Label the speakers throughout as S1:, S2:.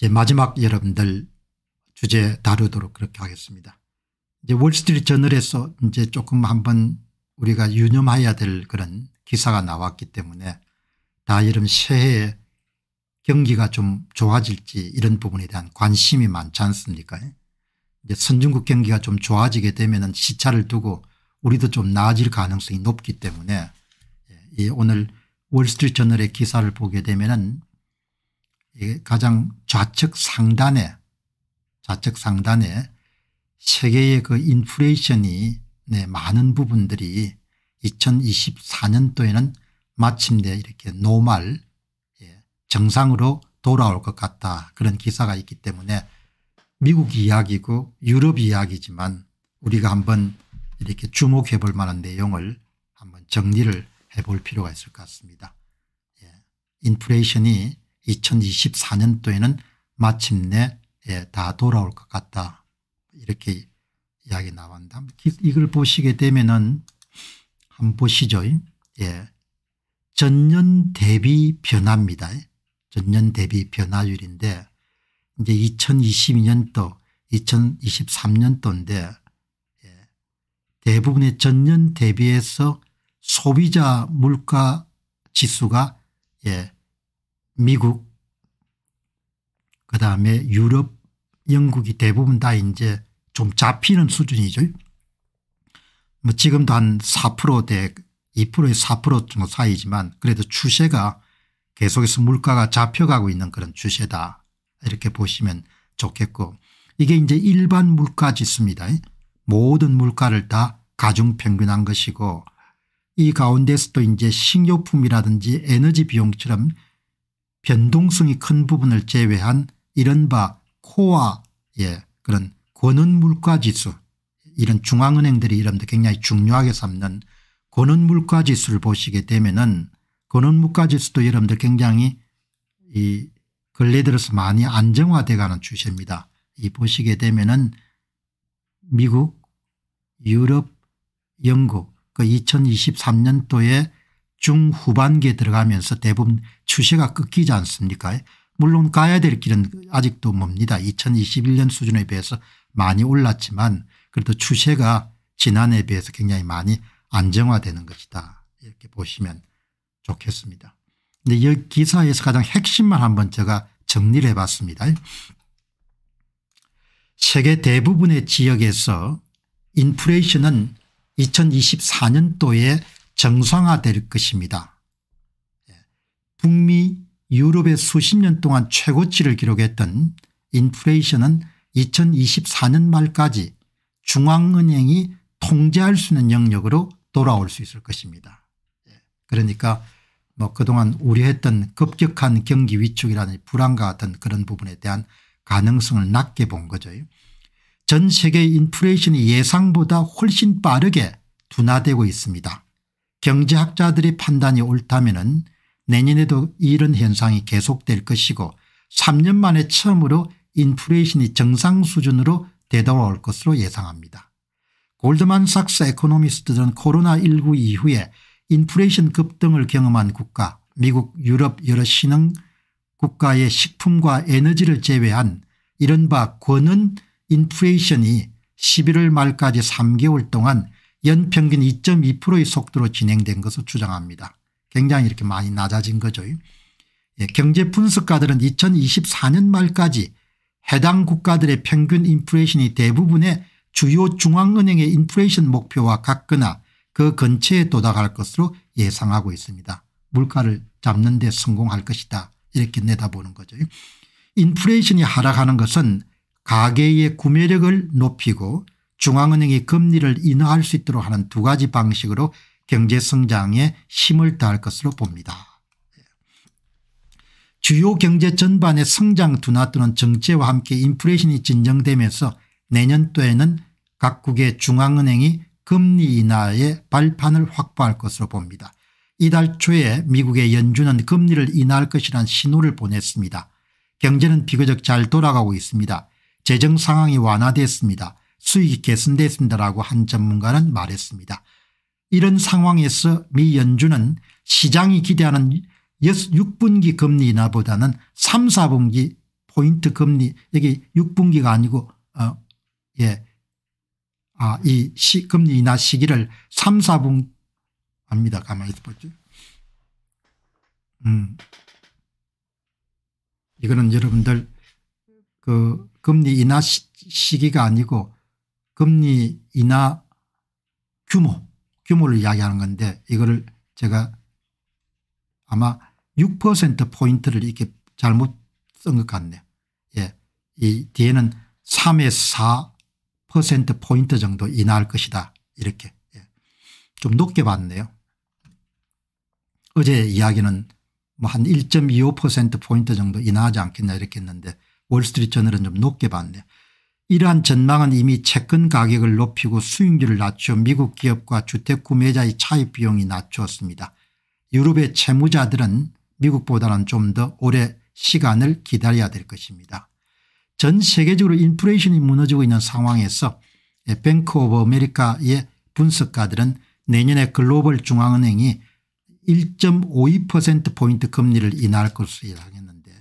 S1: 이제 마지막 여러분들 주제 다루도록 그렇게 하겠습니다. 이제 월스트리트 저널에서 이제 조금 한번 우리가 유념해야 될 그런 기사가 나왔기 때문에 다이름 새해에 경기가 좀 좋아질지 이런 부분에 대한 관심이 많지 않습니까 이제 선진국 경기가 좀 좋아지게 되면 시차를 두고 우리도 좀 나아질 가능성이 높기 때문에 예, 오늘 월스트리트 저널의 기사를 보게 되면 은 가장 좌측 상단에 좌측 상단에 세계의 그 인플레이션이 네, 많은 부분들이 2024년도에는 마침내 이렇게 노말 예, 정상으로 돌아올 것 같다 그런 기사가 있기 때문에 미국 이야기고 유럽 이야기지만 우리가 한번 이렇게 주목해 볼 만한 내용을 한번 정리를 해 볼 필요가 있을 것 같습니다. 예, 인플레이션이 2024년도에는 마침내 예, 다 돌아올 것 같다. 이렇게 이야기 나왔다. 이걸 보시게 되면은 한번 보시죠. 예. 전년 대비 변화입니다. 전년 대비 변화율인데 이제 2022년도 2023년도인데 예. 대부분의 전년 대비해서 소비자 물가 지수가 예. 미국 그다음에 유럽 영국이 대부분 다 이제 좀 잡히는 수준이죠. 뭐 지금도 한 4%대 2%에 4% 정도 사이지만 그래도 추세가 계속해서 물가가 잡혀가고 있는 그런 추세다 이렇게 보시면 좋겠고 이게 이제 일반 물가 지수입니다. 모든 물가를 다 가중평균한 것이고 이 가운데서도 이제 식료품이라든지 에너지 비용처럼 변동성이 큰 부분을 제외한 이른바 코아의 예, 그런 권은물가지수 이런 중앙은행들이 이름도 굉장히 중요하게 삼는 권은물가지수를 보시게 되면은 권은물가지수도 여러분들 굉장히 이 근래 들어서 많이 안정화돼가는 추세입니다. 이 보시게 되면은 미국, 유럽, 영국 그 2023년도에 중후반기에 들어가면서 대부분 추세가 끊기지 않습니까 물론 가야 될 길은 아직도 멉니다. 2021년 수준에 비해서 많이 올랐지만 그래도 추세가 지난해에 비해서 굉장히 많이 안정화되는 것이다 이렇게 보시면 좋겠습니다. 근데 이 기사에서 가장 핵심만 한번 제가 정리를 해봤습니다. 세계 대부분의 지역에서 인플레이션은 2024년도에 정상화될 것입니다. 예. 북미 유럽의 수십 년 동안 최고치를 기록했던 인플레이션은 2024년 말까지 중앙은행이 통제할 수 있는 영역으로 돌아올 수 있을 것입니다. 예. 그러니까 뭐 그동안 우려했던 급격한 경기 위축이라는 불안과 같은 그런 부분에 대한 가능성을 낮게 본 거죠. 전 세계 인플레이션이 예상보다 훨씬 빠르게 둔화되고 있습니다. 경제학자들의 판단이 옳다면 내년에도 이런 현상이 계속될 것이고 3년 만에 처음으로 인플레이션이 정상 수준으로 되돌아올 것으로 예상합니다. 골드만삭스 에코노미스트들은 코로나19 이후에 인플레이션 급등을 경험한 국가 미국 유럽 여러 신흥 국가의 식품과 에너지를 제외한 이른바 권은 인플레이션이 11월 말까지 3개월 동안 연평균 2.2%의 속도로 진행된 것을 주장합니다. 굉장히 이렇게 많이 낮아진 거죠. 예, 경제 분석가들은 2024년 말까지 해당 국가들의 평균 인플레이션이 대부분의 주요 중앙은행의 인플레이션 목표와 같거나 그 근처에 도달할 것으로 예상하고 있습니다. 물가를 잡는 데 성공할 것이다 이렇게 내다보는 거죠. 인플레이션이 하락하는 것은 가계의 구매력을 높이고 중앙은행이 금리를 인하할 수 있도록 하는 두 가지 방식으로 경제성장에 힘을 다할 것으로 봅니다. 주요 경제 전반의 성장 둔화 또는 정체와 함께 인플레이션이 진정되면서 내년도에는 각국의 중앙은행이 금리 인하의 발판을 확보할 것으로 봅니다. 이달 초에 미국의 연준은 금리를 인하할 것이란 신호를 보냈습니다. 경제는 비교적 잘 돌아가고 있습니다. 재정 상황이 완화됐습니다. 수익이 개선됐습니다라고 한 전문가는 말했습니다. 이런 상황에서 미 연준은 시장이 기대하는 6분기 금리 인하보다는 3, 4분기 포인트 금리 여기 6분기가 아니고 어, 예. 아, 이 시, 금리 인하 시기를 3, 4분 합니다. 가만히 보죠. 음. 이거는 여러분들 그 금리 인하 시, 기가 아니고 금리 인하 규모 규모를 이야기하는 건데 이거를 제가 아마 6%포인트를 이렇게 잘못 쓴 것 같네요. 예. 이 뒤에는 3에서 4%포인트 정도 인하할 것이다. 이렇게. 예. 좀 높게 봤네요. 어제 이야기는 뭐 한 1.25%포인트 정도 인하하지 않겠냐 이렇게 했는데 월스트리트 저널은 좀 높게 봤네요. 이러한 전망은 이미 채권 가격을 높이고 수익률을 낮춰 미국 기업과 주택구매자의 차입 비용이 낮추었습니다. 유럽의 채무자들은 미국보다는 좀 더 오래 시간을 기다려야 될 것입니다. 전 세계적으로 인플레이션이 무너지고 있는 상황에서 뱅크 오브 아메리카의 분석가들은 내년에 글로벌 중앙은행이 1.52%포인트 금리를 인하할 것으로 예상했는데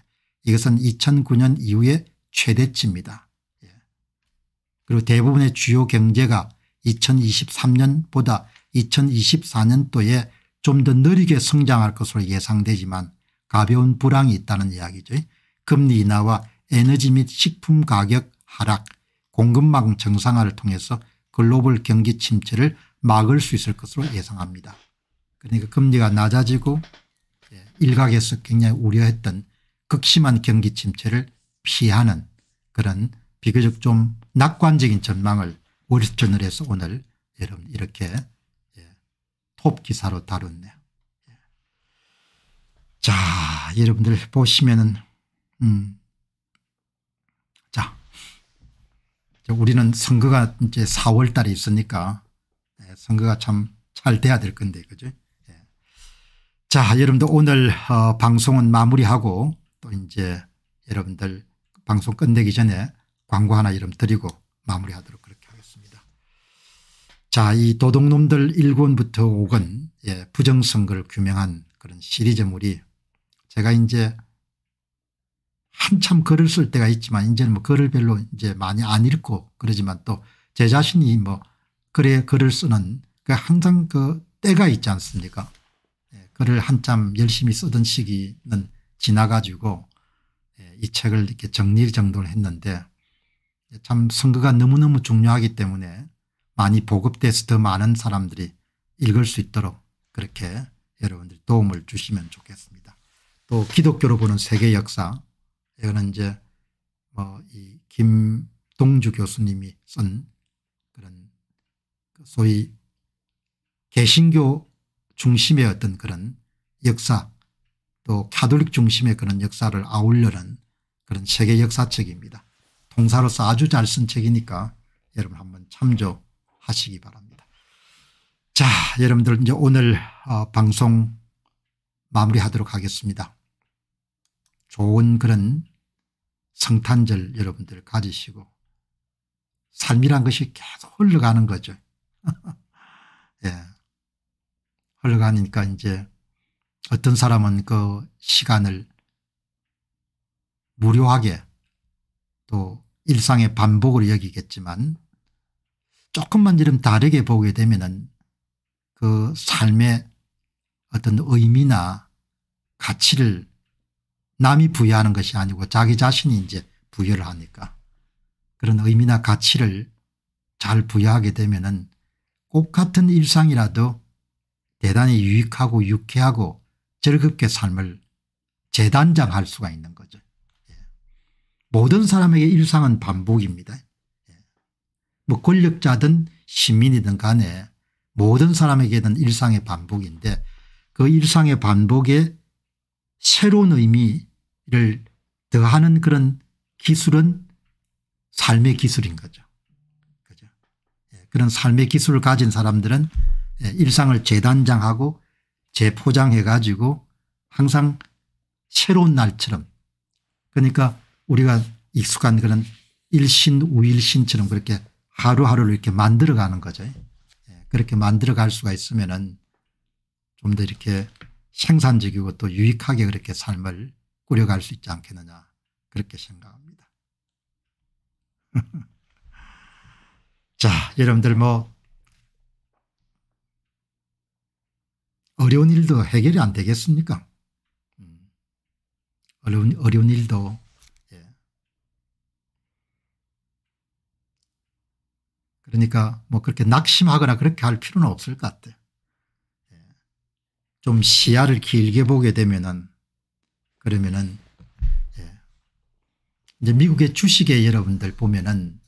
S1: 이것은 2009년 이후의 최대치입니다. 그리고 대부분의 주요 경제가 2023년보다 2024년도에 좀 더 느리게 성장할 것으로 예상되지만 가벼운 불황이 있다는 이야기죠. 금리 인하와 에너지 및 식품 가격 하락, 공급망 정상화를 통해서 글로벌 경기 침체를 막을 수 있을 것으로 예상합니다. 그러니까 금리가 낮아지고 예, 일각에서 굉장히 우려했던 극심한 경기 침체를 피하는 그런 비교적 좀 낙관적인 전망을 월전을 에서 오늘 여러분 이렇게 예, 톱 기사로 다뤘네요. 예. 자 여러분들 보시면은 음. 자 우리는 선거가 이제 4월 달에 있으니까 예, 선거가 참 잘 돼야 될 건데 그죠 자 여러분들 오늘 어, 방송은 마무리하고 또 이제 여러분들 방송 끝내기 전에 광고 하나 이름 드리고 마무리하도록 그렇게 하겠습니다. 자, 이 도둑놈들 1권부터 5권 예, 부정선거를 규명한 그런 시리즈물이 제가 이제 한참 글을 쓸 때가 있지만 이제는 뭐 글을 별로 이제 많이 안 읽고 그러지만 또 제 자신이 뭐 글에 글을 쓰는 그 항상 그 때가 있지 않습니까? 예, 글을 한참 열심히 쓰던 시기는 지나가지고 예, 이 책을 이렇게 정리정돈을 했는데 참 선거가 너무너무 중요하기 때문에 많이 보급돼서 더 많은 사람들이 읽을 수 있도록 그렇게 여러분들 도움을 주시면 좋겠습니다. 또 기독교로 보는 세계 역사 이거는 이제 뭐이 김동주 교수님이 쓴 그런 그 소위 개신교 중심의 어떤 그런 역사 또 가톨릭 중심의 그런 역사를 아울려는 그런 세계 역사책입니다. 통사로서 아주 잘 쓴 책이니까 여러분 한번 참조하시기 바랍니다. 자 여러분들 이제 오늘 어, 방송 마무리하도록 하겠습니다. 좋은 그런 성탄절 여러분들 가지시고 삶이란 것이 계속 흘러가는 거죠. 예. 흘러가니까 이제 어떤 사람은 그 시간을 무료하게 또 일상의 반복을 여기겠지만 조금만 이름 다르게 보게 되면 은그 삶의 어떤 의미나 가치를 남이 부여하는 것이 아니고 자기 자신이 이제 부여를 하니까 그런 의미나 가치를 잘 부여하게 되면 은꼭 같은 일상이라도 대단히 유익하고 유쾌하고 즐겁게 삶을 재단장할 수가 있는 거죠. 모든 사람에게 일상은 반복입니다. 예. 뭐 권력자든 시민이든 간에 모든 사람에게는 일상의 반복인데 그 일상의 반복에 새로운 의미를 더하는 그런 기술은 삶의 기술인 거죠. 그죠? 예, 그런 삶의 기술을 가진 사람들은 예, 일상을 재단장하고 재포장해 가지고 항상 새로운 날처럼 그러니까 우리가 익숙한 그런 일신 우일신처럼 그렇게 하루하루를 이렇게 만들어가는 거죠. 예, 그렇게 만들어갈 수가 있으면은 좀 더 이렇게 생산적이고 또 유익하게 그렇게 삶을 꾸려갈 수 있지 않겠느냐 그렇게 생각합니다. 자 여러분들 뭐 어려운 일도 해결이 안 되겠습니까? 음. 어려운, 어려운 일도 그러니까 뭐 그렇게 낙심하거나 그렇게 할 필요는 없을 것 같아요. 예. 좀 시야를 길게 보게 되면은 그러면은 예. 이제 미국의 주식에 여러분들 보면은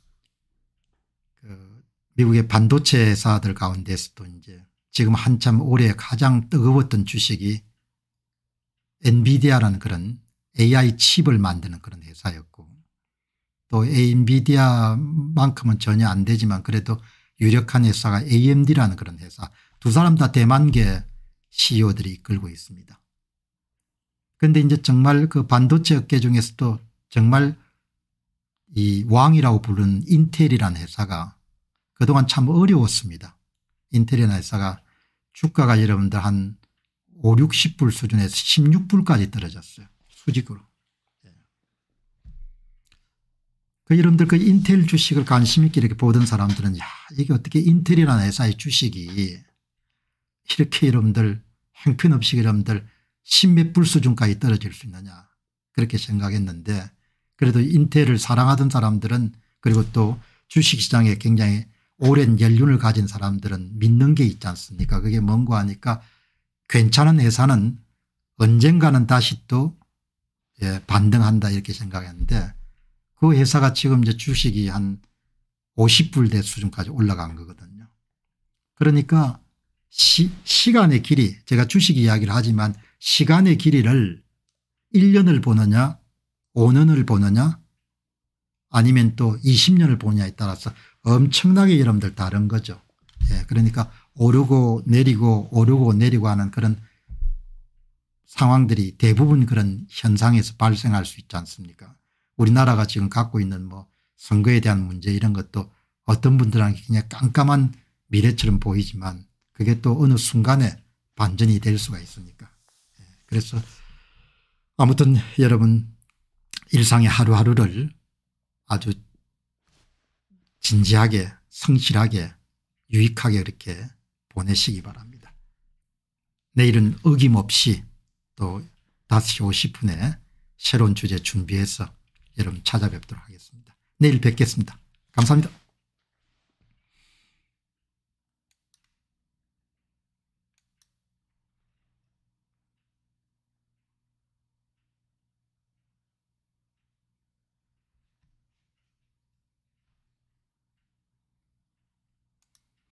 S1: 그 미국의 반도체 회사들 가운데서도 이제 지금 한참 올해 가장 뜨거웠던 주식이 엔비디아라는 그런 AI 칩을 만드는 그런 회사였고 또에 m 비디아만큼은 전혀 안 되지만 그래도 유력한 회사가 AMD라는 그런 회사 두 사람 다 대만계 CEO들이 이끌고 있습니다. 그런데 이제 정말 그 반도체 업계 중에서도 정말 이 왕이라고 부르 인텔이라는 회사가 그동안 참 어려웠습니다. 인텔이라는 회사가 주가가 여러분들 한 5, 60불 수준에서 16불까지 떨어졌어요. 수직으로. 그 여러분들 그 인텔 주식을 관심 있게 이렇게 보던 사람들은 야 이게 어떻게 인텔이라는 회사의 주식이 이렇게 여러분들 행편없이 여러분들 십몇 불 수준까지 떨어질 수 있느냐 그렇게 생각했는데 그래도 인텔을 사랑하던 사람들은 그리고 또 주식시장에 굉장히 오랜 연륜을 가진 사람들은 믿는 게 있지 않습니까 그게 뭔고 하니까 괜찮은 회사는 언젠가는 다시 또 예, 반등한다 이렇게 생각했는데 그 회사가 지금 이제 주식이 한 50불 대 수준까지 올라간 거거든요. 그러니까 시, 시간의 길이 제가 주식 이야기를 하지만 시간의 길이를 1년을 보느냐 5년을 보느냐 아니면 또 20년을 보느냐에 따라서 엄청나게 여러분들 다른 거죠. 예, 그러니까 오르고 내리고 오르고 내리고 하는 그런 상황들이 대부분 그런 현상에서 발생할 수 있지 않습니까 우리나라가 지금 갖고 있는 뭐 선거에 대한 문제 이런 것도 어떤 분들한테 그냥 깜깜한 미래처럼 보이지만 그게 또 어느 순간에 반전이 될 수가 있으니까. 예, 그래서 아무튼 여러분 일상의 하루하루를 아주 진지하게 성실하게 유익하게 이렇게 보내시기 바랍니다. 내일은 어김없이 또 5시 50분에 새로운 주제 준비해서 여러분 찾아뵙도록 하겠습니다. 내일 뵙겠습니다. 감사합니다.